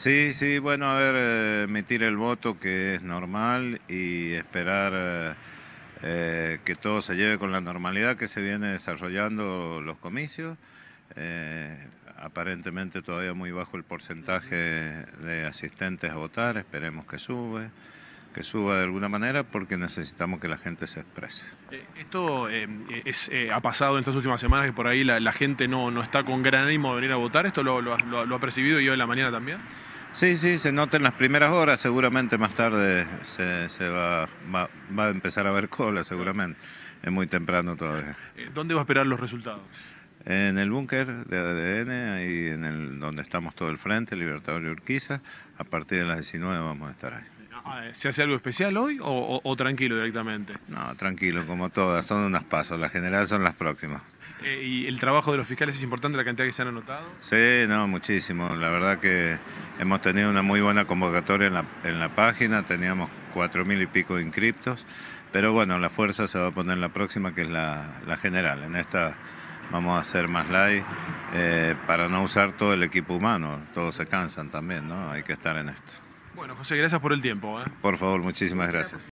Sí, sí, bueno, a ver, emitir el voto que es normal y esperar eh, que todo se lleve con la normalidad que se viene desarrollando los comicios. Eh, aparentemente todavía muy bajo el porcentaje de asistentes a votar, esperemos que sube que suba de alguna manera porque necesitamos que la gente se exprese. Eh, esto ha pasado en estas últimas semanas que por ahí la, gente no, no está con gran ánimo de venir a votar, ¿esto lo, lo, lo, ha percibido yo de en la mañana también? Sí, sí, se nota en las primeras horas, seguramente más tarde se, va, va, a empezar a ver cola, seguramente. Es muy temprano todavía. Eh, ¿Dónde va a esperar los resultados? En el búnker de ADN, ahí en el, donde estamos todo el frente, Libertador Urquiza. A partir de las 19 vamos a estar ahí. Ah, eh, ¿Se hace algo especial hoy o, tranquilo directamente? No, tranquilo, como todas, son unas pasos. Las generales son las próximas. Eh, ¿Y el trabajo de los fiscales es importante, la cantidad que se han anotado? Sí, no, muchísimo. La verdad que hemos tenido una muy buena convocatoria en la, en la página, teníamos cuatro mil y pico de inscriptos, pero bueno, la fuerza se va a poner en la próxima, que es la, general. En esta vamos a hacer más live eh, para no usar todo el equipo humano, todos se cansan también, ¿no? Hay que estar en esto. Bueno, José, gracias por el tiempo. ¿eh? Por favor, muchísimas gracias.